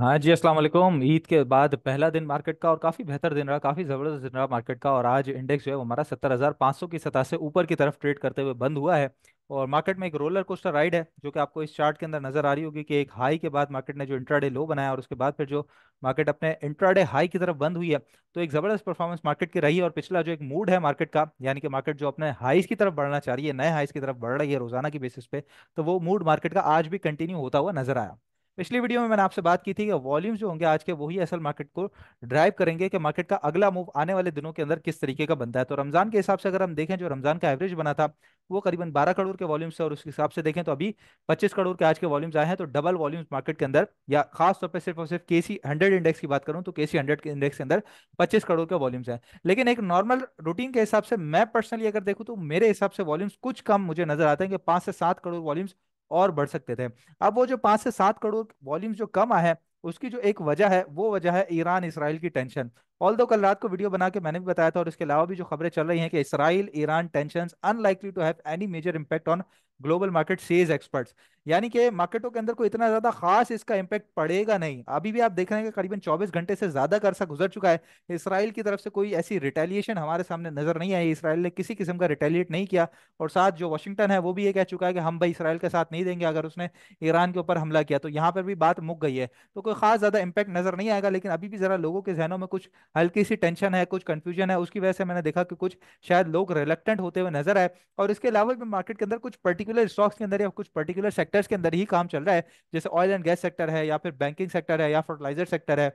हाँ जी अस्सलाम वालेकुम ईद के बाद पहला दिन मार्केट का और काफ़ी बेहतर दिन रहा काफ़ी ज़बरदस्त दिन रहा मार्केट का और आज इंडेक्स जो है वो हमारा सत्तर हज़ार पाँच सौ की सतह से ऊपर की तरफ ट्रेड करते हुए बंद हुआ है और मार्केट में एक रोलर कोस्टर राइड है जो कि आपको इस चार्ट के अंदर नज़र आ रही होगी कि एक हाई के बाद मार्केट ने जो इंट्राडे लो बनाया और उसके बाद फिर जो मार्केट अपने इंट्राडे हाई की तरफ बंद हुई है तो एक ज़बरदस्त परफॉर्मेंस मार्केट की रही है और पिछला जो एक मूड है मार्केट का यानी कि मार्केट जो अपने हाइस की तरफ बढ़ना चाह रही है नए हाईस की तरफ बढ़ रही है रोजाना की बेसिस पे तो वो मूड मार्केट का आज भी कंटिन्यू होता हुआ नजर आया पिछली वीडियो में मैंने आपसे बात की थी कि वॉल्यूम्स जो होंगे आज के वही असल मार्केट को ड्राइव करेंगे कि मार्केट का अगला मूव आने वाले दिनों के अंदर किस तरीके का बनता है तो रमजान के हिसाब से अगर हम देखें जो रमजान का एवरेज बना था वो करीबन 12 करोड़ के वॉल्यूम्स और उसके हिसाब से देखें तो अभी पच्चीस करोड़ के आज के वॉल्यूम्स आए हैं तो डबल वॉल्यूम्स मार्केट के अंदर या खासतौर पर सिर्फ और सिर्फ के सी हंड्रेड इंडेक्स की बात करूं तो के सी हंड्रेड के इंडेक्स के अंदर पच्चीस करोड़ के वॉल्यूम्स हैं लेकिन एक नॉर्मल रूटीन के हिसाब से मैं पर्सनली अगर देखूँ तो मेरे हिसाब से वॉल्यूम्स कुछ कम मुझे नजर आते हैं कि पाँच से सात करोड़ वॉल्यूम्स और बढ़ सकते थे अब वो जो पांच से सात करोड़ वॉल्यूम जो कम आए उसकी जो एक वजह है वो वजह है ईरान इसराइल की टेंशन ऑल दो कल रात को वीडियो बना के मैंने भी बताया था और इसके अलावा भी जो खबरें चल रही हैं कि Israel Iran tension unlikely to have any major impact on global market says experts यानी कि मार्केटों के अंदर कोई इतना ज्यादा खास इसका इम्पैक्ट पड़ेगा नहीं अभी भी आप देख रहे हैं कि करीबन 24 घंटे से ज्यादा का गुजर चुका है इसराइल की तरफ से कोई ऐसी रिटेलिएशन हमारे सामने नजर नहीं आई इसराइल ने किसी किस्म का रिटेलिएट नहीं किया और साथ जो वाशिंगटन है वो भी ये कह चुका है कि हम भाई इसराइल के साथ नहीं देंगे अगर उसने ईरान के ऊपर हमला किया तो यहाँ पर भी बात मुक गई है तो कोई खास ज्यादा इम्पैक्ट नजर नहीं आएगा लेकिन अभी भी जरा लोगों के जहनों में कुछ हल्की सी टेंशन है कुछ कंफ्यूजन है उसकी वजह से मैंने देखा कि कुछ शायद लोग रिलेक्टेंट होते हुए नजर आए और इसके अलावा भी मार्केट के अंदर कुछ पर्टिकुलर पर्टिकुलर स्टॉक्स के अंदर या कुछ पर्टिकुलर सेक्टर्स के अंदर ही काम चल रहा है जैसे ऑयल एंड गैस सेक्टर है या फिर बैंकिंग सेक्टर है या फर्टिलाइजर सेक्टर है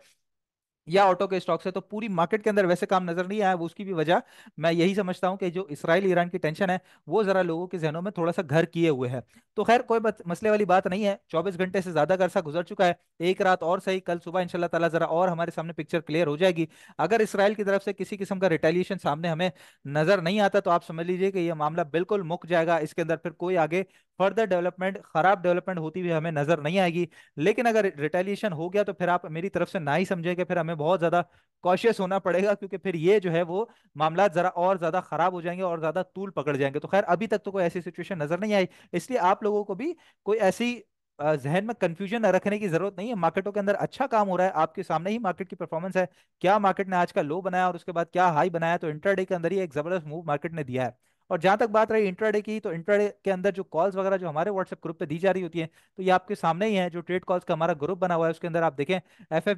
या ऑटो के स्टॉक से तो पूरी मार्केट के अंदर वैसे काम नजर नहीं आया उसकी भी वजह मैं यही समझता हूँ कि जो इसराइल ईरान की टेंशन है वो जरा लोगों के जहनों में थोड़ा सा घर किए हुए हैं तो खैर कोई मसले वाली बात नहीं है चौबीस घंटे से ज्यादा अरसा गुजर चुका है एक रात और सही कल सुबह इनशाला तला जरा और हमारे सामने पिक्चर क्लियर हो जाएगी अगर इसराइल की तरफ से किसी किस्म का रिटेलिएशन सामने हमें नजर नहीं आता तो आप समझ लीजिए कि यह मामला बिल्कुल मुक जाएगा इसके अंदर फिर कोई आगे फर्दर डेवलपमेंट खराब डेवलपमेंट होती हुई हमें नजर नहीं आएगी लेकिन अगर रिटेलिएशन हो गया तो फिर आप मेरी तरफ से ना ही समझे कि फिर हमें बहुत ज्यादा कॉशियस होना पड़ेगा क्योंकि फिर ये जो है वो मामला जरा और ज्यादा खराब हो जाएंगे और ज्यादा तूल पकड़ जाएंगे तो खैर अभी तक तो कोई ऐसी सिचुएशन नजर नहीं आई इसलिए आप लोगों को भी कोई ऐसी जहन में कंफ्यूजन रखने की जरूरत नहीं है मार्केटों के अंदर अच्छा काम हो रहा है आपके सामने ही मार्केट की परफॉर्मेंस है क्या मार्केट ने आज का लो बनाया और उसके बाद क्या हाई बनाया तो इंटरडे के अंदर ही एक जबरदस्त मूव मार्केट ने दिया है और जहां तक बात रही इंट्राडे की तो इंट्राडे के अंदर जो कॉल्स वगैरह जो हमारे व्हाट्सएप ग्रुप पे दी जा रही होती है तो ये आपके सामने ही है जो ट्रेड कॉल्स का हमारा ग्रुप बना हुआ है उसके अंदर आप देखें एफ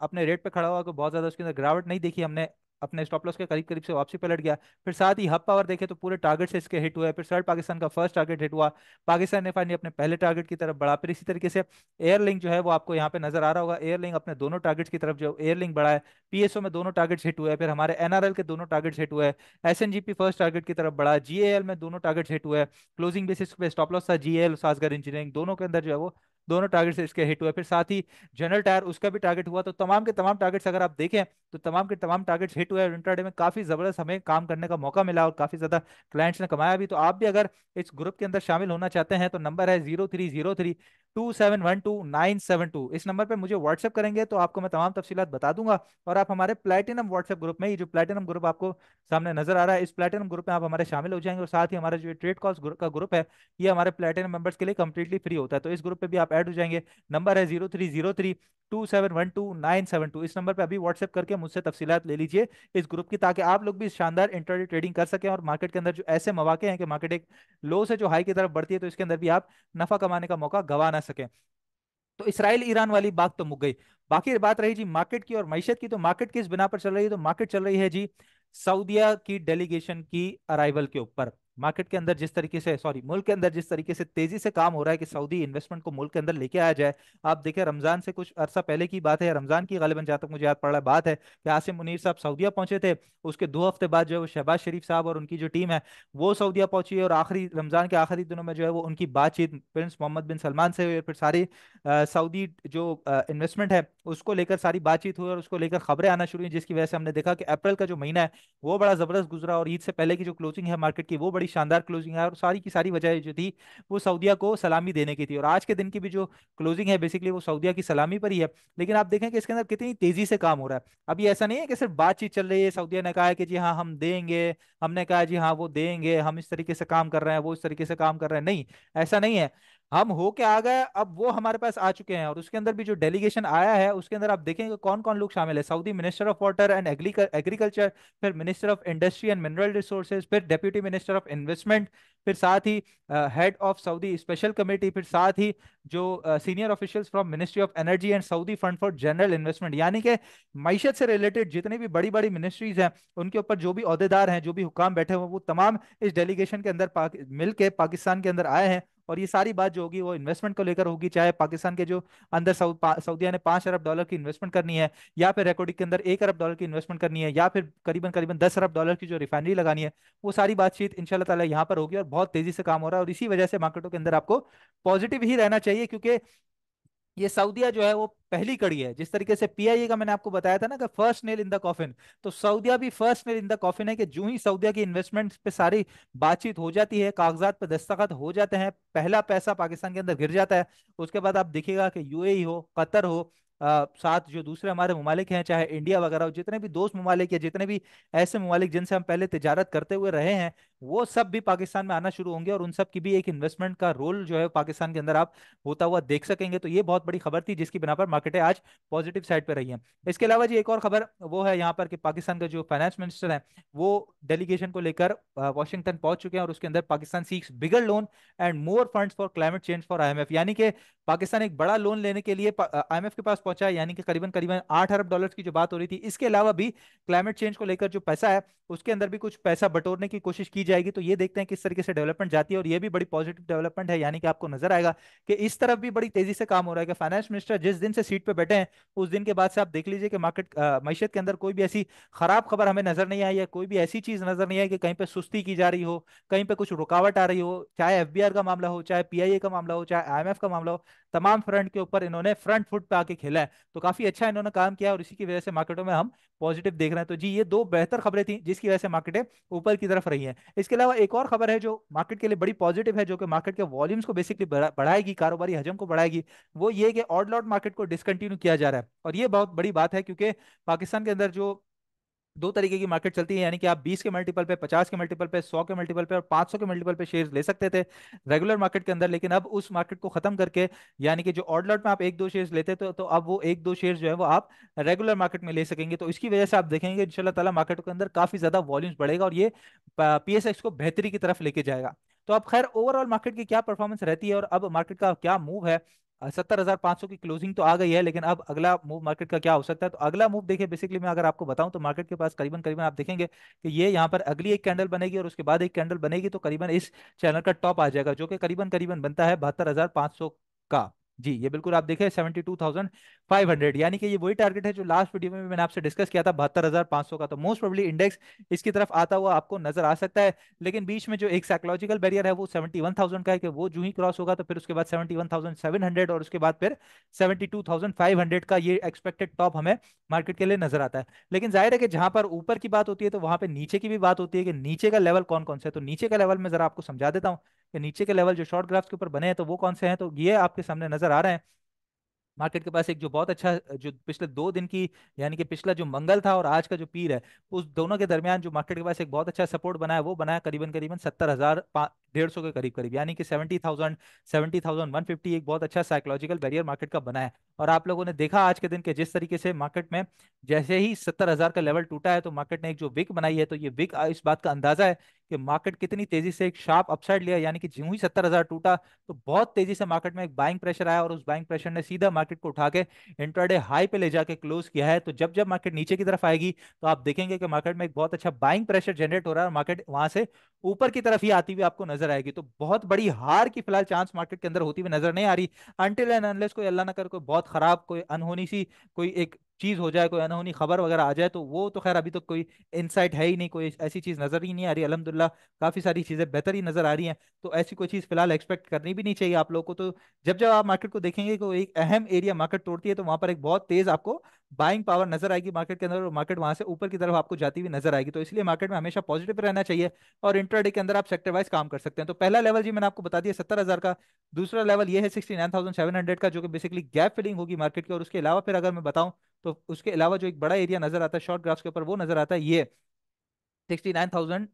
अपने रेट पर खड़ा हुआ बहुत ज्यादा उसके अंदर गिरावट नहीं देखी हमने अपने स्टॉप लॉस के करीब करीब से वापसी पलट गया फिर साथ ही हब पावर देखे तो पूरे टारगेट से इसके हिट हुए फिर सर्ड पाकिस्तान का फर्स्ट टारगेट हिट हुआ पाकिस्तान ने फाइनली अपने पहले टारगेट की तरफ बढ़ा फिर इसी तरीके से एयरलिंग जो है वो आपको यहाँ पे नजर आ रहा होगा एयरलिंग अपने दोनों टारगेट्स की तरफ जो एयरलिंग बढ़ा है पीएसओ में दोनों टारगेट्स हिट हुए फिर हमारे एनआरएल के दोनों टारगेट्स हिट हुए एस फर्स्ट टारगेट की तरफ बढ़ा जीएल में दोनों टारगेट्स हिट हुए क्लोजिंग बेसिस पे स्टॉप लॉस था जीएल साजगर इंजीनियरिंग दोनों के अंदर जो है वो दोनों टारगेट से इसके हिट हुआ फिर साथ ही जनरल टायर उसका भी टारगेट हुआ तो तमाम के तमाम टारगेट्स अगर आप देखें तो तमाम के तमाम टारगेट्स हिट हुए इंटर में काफ़ी ज़बरदस्त हमें काम करने का मौका मिला और काफ़ी ज़्यादा क्लाइंट्स ने कमाया भी तो आप भी अगर इस ग्रुप के अंदर शामिल होना चाहते हैं तो नंबर है zero three zero three two seven one two nine seven two इस नंबर पे मुझे व्हाट्सएप करेंगे तो आपको मैं तमाम तफसी बता दूंगा और आप हमारे प्लेटिनम व्हाट्सएप ग्रुप में ये जो प्लेटिनम ग्रुप आपको सामने नजर आ रहा है इस प्लेटिनम ग्रुप में आप हमारे शामिल हो जाएंगे और साथ ही हमारा जो ट्रेड कॉल्स का ग्रुप है ये हमारे प्लेटिनम मेंबर्स के लिए कंप्लीटली फ्री होता है तो इस ग्रुप पर भी आप एड हो जाएंगे नंबर है zero three zero three two seven one two nine seven two इस नंबर पर अभी व्हाट्सएप करके मुझसे तफसीत ले लीजिए इस ग्रुप की ताकि आप लोग भी शानदार इंटरडे ट्रेडिंग कर सकें और मार्केट के अंदर जो ऐसे मौाक़े हैं कि मार्केट एक लो से जो हाई की तरफ बढ़ती है तो इसके अंदर भी आप नफा कमाने का मौका गवा बना सके तो इसराइल ईरान वाली बात तो मुक गई बाकी बात रही जी मार्केट की और मैशत की तो मार्केट किस बिना पर चल रही है तो मार्केट चल रही है जी सऊदीया की डेलीगेशन की अराइवल के ऊपर मार्केट के अंदर जिस तरीके से सॉरी मुल्क के अंदर जिस तरीके से तेजी से काम हो रहा है कि सऊदी इन्वेस्टमेंट को मुल्क के अंदर लेके आया जाए आप देखें रमजान से कुछ अरसा पहले की बात है रमजान की गालिबन जहाँ तक मुझे याद पड़ रहा है बात है कि आसिम मुनीर साहब सऊदिया पहुंचे थे उसके दो हफ्ते बाद जो है वो शहबाज शरीफ साहब और उनकी जो टीम है वो सऊदिया पहुंची है और आखिरी रमजान के आखिरी दिनों में जो है वो उनकी बातचीत प्रिंस मोहम्मद बिन सलमान से हुई फिर सारी सऊदी जो इन्वेस्टमेंट है उसको लेकर सारी बातचीत हुई और उसको लेकर खबरें आना शुरू हुई जिसकी वजह से हमने देखा कि अप्रैल का जो महीना है वो बड़ा जबरदस्त गुजरा और ईद से पहले की जो क्लोजिंग है मार्केट की वो बड़ी शानदार क्लोजिंग है और सारी की सारी वजह जो थी वो सऊदिया को सलामी देने की थी और आज के दिन की भी जो क्लोजिंग है बेसिकली वो सऊदिया की सलामी पर ही है लेकिन आप देखें कि इसके अंदर कितनी तेजी से काम हो रहा है अभी ऐसा नहीं है कि सिर्फ बातचीत चल रही है सऊदिया ने कहा है कि जी हाँ हम देंगे हमने कहा जी हाँ वो देंगे हम इस तरीके से काम कर रहे हैं वो इस तरीके से काम कर रहे हैं नहीं ऐसा नहीं है हम हो के आ गए अब वो हमारे पास आ चुके हैं और उसके अंदर भी जो डेलीगेशन आया है उसके अंदर आप देखेंगे कौन कौन लोग शामिल है Saudi minister of water and agriculture फिर minister of industry and mineral resources फिर डेप्यूटी मिनिस्टर ऑफ इन्वेस्टमेंट फिर साथ ही head of Saudi special committee फिर साथ ही जो senior officials from ministry of energy and Saudi fund for general investment यानी कि मीशत से रिलेटेड जितनी भी बड़ी बड़ी मिनिस्ट्रीज हैं उनके ऊपर जो भी अहदेदार हैं जो भी हुकाम बैठे हुए वो तमाम इस डेलीगेशन के अंदर पाक, मिल के पाकिस्तान के अंदर आए हैं और ये सारी बात जो होगी वो इन्वेस्टमेंट को लेकर होगी चाहे पाकिस्तान के जो अंदर सऊदिया ने पांच अरब डॉलर की इन्वेस्टमेंट करनी है या फिर रेकॉर्डिंग के अंदर एक अरब डॉलर की इन्वेस्टमेंट करनी है या फिर करीबन करीबन दस अरब डॉलर की जो रिफाइनरी लगानी है वो सारी बातचीत इनशाला तला यहाँ पर होगी और बहुत तेजी से काम हो रहा है और इसी वजह से मार्केटों के अंदर आपको पॉजिटिव ही रहना चाहिए क्योंकि ये सऊदिया जो है वो पहली कड़ी है जिस तरीके से पीआईए e का मैंने आपको बताया था ना कि first nail in the coffin तो सऊदिया भी first nail in the coffin है कि जो ही सऊदिया की इन्वेस्टमेंट पे सारी बातचीत हो जाती है कागजात पे दस्तखत हो जाते हैं पहला पैसा पाकिस्तान के अंदर गिर जाता है उसके बाद आप देखिएगा कि यूएई e हो कतर हो आ, साथ जो दूसरे हमारे ममालिक हैं चाहे इंडिया वगैरह हो जितने भी दोस्त ममालिक जितने भी ऐसे ममालिक जिनसे हम पहले तजारत करते हुए रहे हैं वो सब भी पाकिस्तान में आना शुरू होंगे और उन सब की भी एक इन्वेस्टमेंट का रोल जो है पाकिस्तान के अंदर आप होता हुआ देख सकेंगे तो ये बहुत बड़ी खबर थी जिसकी बिना पर मार्केटें आज पॉजिटिव साइड पर रही हैं इसके अलावा जी एक और खबर वो है यहाँ पर कि पाकिस्तान का जो फाइनेंस मिनिस्टर है वो डेलीगेशन को लेकर वाशिंगटन पहुंच चुके हैं और उसके अंदर Pakistan seeks bigger loan and more fund for climate change for आई यानी कि पाकिस्तान एक बड़ा लोन लेने के लिए आई के पास पहुंचा है यानी कि करीबन करीबन आठ अरब डॉलर की जो बात हो रही थी इसके अलावा भी क्लाइमेट चेंज को लेकर जो पैसा है उसके अंदर भी कुछ पैसा बटोरने की कोशिश की जाएगी तो ये देखते हैं किस तरीके से डेवलपमेंट जाती है और ये भी बड़ी पॉजिटिव डेवलपमेंट है यानी कि आपको नजर आएगा कि इस तरफ भी बड़ी तेजी से काम हो रहा है कि फाइनेंस मिनिस्टर जिस दिन से सीट पर बैठे हैं उस दिन के बाद से आप देख लीजिए कि मार्केट मीशत के अंदर कोई भी ऐसी खराब खबर हमें नजर नहीं आई है कोई भी ऐसी चीज नजर नहीं आई कि कहीं पर सुस्ती की जा रही हो कहीं पर कुछ रुकावट आ रही हो चाहे एफ का मामला हो चाहे पी का मामला हो चाहे आई का मामला हो तमाम फ्रंट के ऊपर इन्होंने फ्रंट फुट पे आके खेला है तो काफी अच्छा इन्होंने काम किया और इसी की वजह से मार्केटों में हम पॉजिटिव देख रहे हैं तो जी ये दो बेहतर खबरें थी जिसकी वजह से मार्केटें ऊपर की तरफ रही हैं इसके अलावा एक और खबर है जो मार्केट के लिए बड़ी पॉजिटिव है जो कि मार्केट के वॉल्यूम्स को बेसिकली बढ़ाएगी कारोबारी हजम को बढ़ाएगी वो ये कि ऑड लॉट मार्केट को डिसकंटिन्यू किया जा रहा है और ये बहुत बड़ी बात है क्योंकि पाकिस्तान के अंदर जो दो तरीके की मार्केट चलती है यानी कि आप 20 के मल्टीपल पे 50 के मल्टीपल पे 100 के मल्टीपल पे और 500 के मल्टीपल पे शेयर ले सकते थे रेगुलर मार्केट के अंदर लेकिन अब उस मार्केट को खत्म करके यानी कि जो ऑर्डलॉट में आप एक दो शेयर लेते तो, तो अब वो एक दो शेयर जो है वो आप रेगुलर मार्केट में ले सकेंगे तो इसकी वजह से आप देखेंगे इनशाला तला मार्केट के अंदर काफी ज्यादा वॉल्यूम्स बढ़ेगा और ये पी को बेहतरी की तरफ लेके जाएगा तो अब खैर ओवरऑल मार्केट की क्या परफॉर्मेंस रहती है और अब मार्केट का क्या मूव है सत्तर हजार पांच सौ की क्लोजिंग तो आ गई है लेकिन अब अगला मूव मार्केट का क्या हो सकता है तो अगला मूव देखिए बेसिकली मैं अगर आपको बताऊं तो मार्केट के पास करीबन करीबन आप देखेंगे कि ये यहाँ पर अगली एक कैंडल बनेगी और उसके बाद एक कैंडल बनेगी तो करीबन इस चैनल का टॉप आ जाएगा जो कि करीबन करीबन बनता है बहत्तर हजार पांच सौ का जी ये बिल्कुल आप देखें सेवेंटी टू थाउजेंड 500 यानी कि ये वही टारगेट है जो लास्ट वीडियो में मैंने आपसे डिस्कस किया था बहत्तर का तो मोस्ट प्रोबली इंडेक्स इसकी तरफ आता हुआ आपको नजर आ सकता है लेकिन बीच में जो एक साइकोलॉजिकल बैरियर है वो 71,000 का है कि वो जो ही क्रॉस होगा तो फिर उसके बाद 71,700 और उसके बाद फिर 72,500 का ये एक्सपेक्टेड टॉप हमें मार्केट के लिए नजर आता है लेकिन जाहिर है कि जहां पर ऊपर की बात होती है तो वहां पर नीचे की भी बात होती है कि नीचे का लेवल कौन कौन सा है तो नीचे का लेवल में जरा आपको समझा देता हूँ कि नीचे के लेवल जो शॉर्ट ग्राफ्स के ऊपर बने हैं तो वो कौन से हैं तो ये आपके सामने नजर आ रहे हैं मार्केट के पास एक जो बहुत अच्छा जो पिछले दो दिन की यानी कि पिछला जो मंगल था और आज का जो पीर है उस दोनों के दरमियान जो मार्केट के पास एक बहुत अच्छा सपोर्ट बनाया वो बनाया करीबन करीबन सत्तर हजार डेढ़ सौ के करीब करीब यानी कि seventy thousand seventy thousand one fifty एक बहुत अच्छा साइकोलॉजिकल बैरियर मार्केट का बना है और आप लोगों ने देखा आज के दिन के जिस तरीके से मार्केट में जैसे ही सत्तर हजार का लेवल टूटा है तो मार्केट ने एक जो विक बनाई है तो ये विक इस बात का अंदाजा है कि मार्केट कितनी तेजी से एक शार्प अपसाइड लिया यानी कि ज्यों ही सत्तर हजार टूटा तो बहुत तेजी से मार्केट में एक बाइंग प्रेशर आया और उस बाइंग प्रेशर ने सीधा मार्केट को उठा के इंटरडे हाई पे ले जाके क्लोज किया है तो जब जब मार्केट नीचे की तरफ आएगी तो आप देखेंगे कि मार्केट में एक बहुत अच्छा बाइंग प्रेशर जनरेट हो रहा है और मार्केट वहां से ऊपर की तरफ ही आती हुई आपको नजर आएगी तो बहुत बड़ी हार की फिलहाल चांस मार्केट के अंदर होती हुई नजर नहीं आ रही अनटिल एंड अनलेस कोई अल्लाह ना कर कोई बहुत खराब कोई अनहोनी सी कोई एक चीज हो जाए कोई अनहोनी खबर वगैरह आ जाए तो वो तो खैर अभी तक तो कोई इनसाइट है ही नहीं कोई ऐसी चीज नजर ही नहीं आ रही अलहमदुल्ला काफी सारी चीजें बेहतर ही नजर आ रही हैं तो ऐसी कोई चीज फिलहाल एक्सपेक्ट करनी भी नहीं चाहिए आप लोगों को तो जब जब आप मार्केट को देखेंगे तो एक अहम एरिया मार्केट तोड़ती है तो वहां पर एक बहुत तेज आपको बाइंग पावर नजर आएगी मार्केट के अंदर और मार्केट वहां से ऊपर की तरफ आपको जाती हुई नजर आएगी तो इसलिए मार्केट में हमेशा पॉजिटिव रहना चाहिए और इंटरडे के अंदर आप सेक्टर वाइज काम कर सकते हैं तो पहला लेवल जी मैंने आपको बता दिया सत्तर हजार का दूसरा लेवल ये है sixty nine thousand seven hundred का जो कि बेसिकली गैप फिलिंग होगी मार्केट की और उसके अलावा फिर अगर मैं बताऊँ तो उसके अलावा जो एक बड़ा एरिया नजर आता है शॉर्ट ग्राफ्स के ऊपर वो नजर आता है ये sixty nine thousand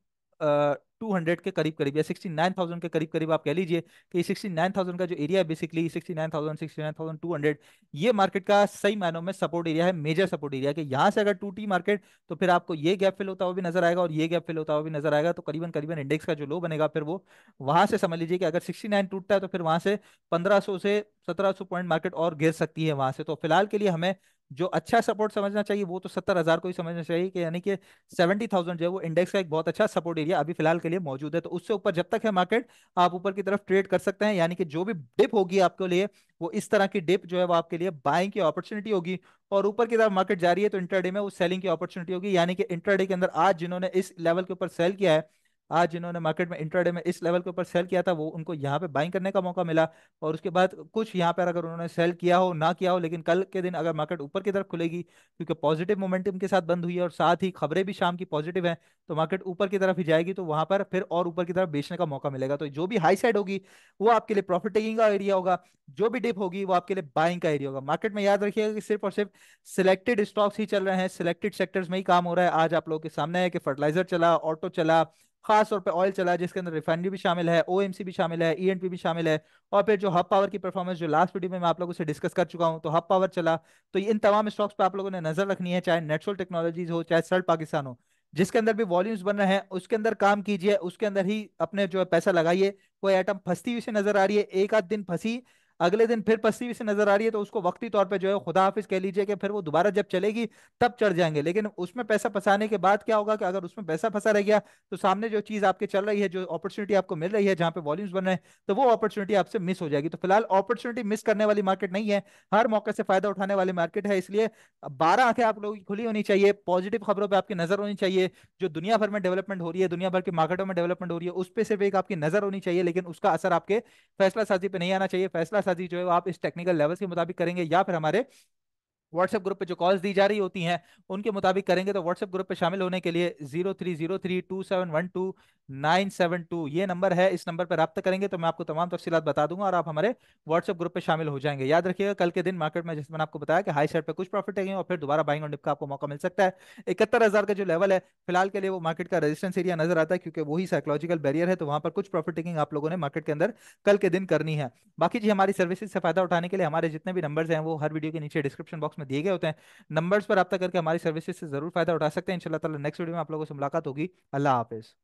two hundred के करीब करीब या सिक्सटी नाइन थाउजेंड के करीब करीब आप कह लीजिए कि सिक्सटी नाइन थाउजेंड का जो एरिया है basically sixty nine thousand sixty nine thousand two hundred ये मार्केट का सही मायनों में सपोर्ट एरिया है मेजर सपोर्ट एरिया कि यहाँ से अगर टूटी मार्केट तो फिर आपको ये गैप फिल होता हुआ भी नजर आएगा और ये गैप फिल होता हुआ भी नजर आएगा तो करीबन करीबन इंडेक्स का जो लो बनेगा फिर वो वहां से समझ लीजिए कि अगर सिक्सटी नाइन टूटता है तो फिर वहां से पंद्रह सौ से सत्रह सौ पॉइंट मार्केट और गिर सकती है वहां से तो फिलहाल के लिए हमें जो अच्छा सपोर्ट समझना चाहिए वो तो सत्तर हजार को ही समझना चाहिए कि यानी कि सेवेंटी थाउजेंड जो है वो इंडेक्स का एक बहुत अच्छा सपोर्ट एरिया अभी फिलहाल के लिए मौजूद है तो उससे ऊपर जब तक है मार्केट आप ऊपर की तरफ ट्रेड कर सकते हैं यानी कि जो भी डिप होगी आपके लिए वो इस तरह की डिप जो है वो आपके लिए बाइंग की अपॉर्चुनिटी होगी और ऊपर की तरफ मार्केट जा रही है तो इंटरडे में वो सेलिंग की अपॉर्चुनिटी होगी यानी कि इंटरडे के अंदर आज जिन्होंने इस लेवल के ऊपर सेल किया है आज जिन्होंने मार्केट में इंट्राडे में इस लेवल के ऊपर सेल किया था वो उनको यहाँ पे बाइंग करने का मौका मिला और उसके बाद कुछ यहाँ पर अगर उन्होंने सेल किया हो ना किया हो लेकिन कल के दिन अगर मार्केट ऊपर की तरफ खुलेगी क्योंकि पॉजिटिव मोमेंटम के साथ बंद हुई है और साथ ही खबरें भी शाम की पॉजिटिव हैं तो मार्केट ऊपर की तरफ ही जाएगी तो वहाँ पर फिर और ऊपर की तरफ बेचने का मौका मिलेगा तो जो भी हाई साइड होगी वो आपके लिए प्रॉफिट टेकिंग का एरिया होगा जो भी डिप होगी वो आपके लिए बाइंग का एरिया होगा मार्केट में याद रखिएगा कि सिर्फ और सिर्फ सिलेक्टेड स्टॉक्स ही चल रहे हैं सिलेक्टेड सेक्टर्स में ही काम हो रहा है आज आप लोगों के सामने है कि फर्टिलाइजर चला ऑटो चला खास तौर पर ऑयल चला है जिसके अंदर रिफाइनरी भी शामिल है ओ भी शामिल है ई e भी शामिल है और फिर जो हब पावर की परफॉर्मेंस जो लास्ट वीडियो में मैं आप लोगों से डिस्कस कर चुका हूं तो हब पावर चला तो इन तमाम स्टॉक्स पर आप लोगों ने नजर रखनी है चाहे नेचुरल टेक्नोलॉजीज हो चाहे सर्ट पाकिस्तान हो जिसके अंदर भी वॉल्यूम्स बन रहे हैं उसके अंदर काम कीजिए उसके अंदर ही अपने जो है पैसा लगाइए कोई आइटम फंसती हुई से नजर आ रही है एक आध दिन फंसी अगले दिन फिर पस्सी से नजर आ रही है तो उसको वक्ती तौर पर जो है खुदा हाफिज कह लीजिए कि फिर वो दोबारा जब चलेगी तब चढ़ जाएंगे लेकिन उसमें पैसा फंसाने के बाद क्या होगा कि अगर उसमें पैसा फंसा रह गया तो सामने जो चीज़ आपके चल रही है जो अपॉर्चुनिटी आपको मिल रही है जहां पे वॉल्यूम्स बन रहे हैं तो वो अपॉर्चुनिटी आपसे मिस हो जाएगी तो फिलहाल अपॉर्चुनिटी मिस करने वाली मार्केट नहीं है हर मौके से फायदा उठाने वाली मार्केट है इसलिए बारह आंखें आप लोगों की खुली होनी चाहिए पॉजिटिव खबरों पर आपकी नजर होनी चाहिए जो दुनिया भर में डेवलपमेंट हो रही है दुनिया भर की मार्केटों में डेवलपमेंट हो रही है उस पर सिर्फ एक आपकी नजर होनी चाहिए लेकिन उसका असर आपके फैसला साजी पर नहीं आना चाहिए फैसला साझी जो है आप इस टेक्निकल लेवल के मुताबिक करेंगे या फिर हमारे व्हाट्सएप ग्रुप पे जो कॉल्स दी जा रही होती हैं उनके मुताबिक करेंगे तो व्हाट्सएप ग्रुप पे शामिल होने के लिए zero three zero three two seven one two nine seven two ये नंबर है इस नंबर पर रब्ता करेंगे तो मैं आपको तमाम तफसीत बता दूंगा और आप हमारे व्हाट्सएप ग्रुप पे शामिल हो जाएंगे याद रखिएगा कल के दिन मार्केट में जैसे मैंने आपको बताया कि हाई साइड पर कुछ प्रॉफिट है और फिर दोबारा बाइंग और डिप का आपको मौका मिल सकता है इकहत्तर हज़ार का जो लेवल है फिलहाल के लिए वो मार्केट का रजिस्टेंस एरिया नजर आता है क्योंकि वही साइकोलॉजिकल बैरियर है तो वहाँ पर कुछ प्रॉफिट टेकिंग आप लोगों ने मार्केट के अंदर कल के दिन करनी है बाकी जी हमारी सर्विसेज से फायदा उठाने के लिए हमारे जितने भी नंबर हैं वो हर वीडियो के नीचे डिस्क्रिप्शन बॉक्स बॉक्स में दिए गए होते हैं नंबर्स पर रब्ता करके हमारी सर्विसेज से जरूर फायदा उठा सकते हैं इंशाल्लाह ताला नेक्स्ट वीडियो में आप लोगों से मुलाकात होगी अल्लाह हाफिज़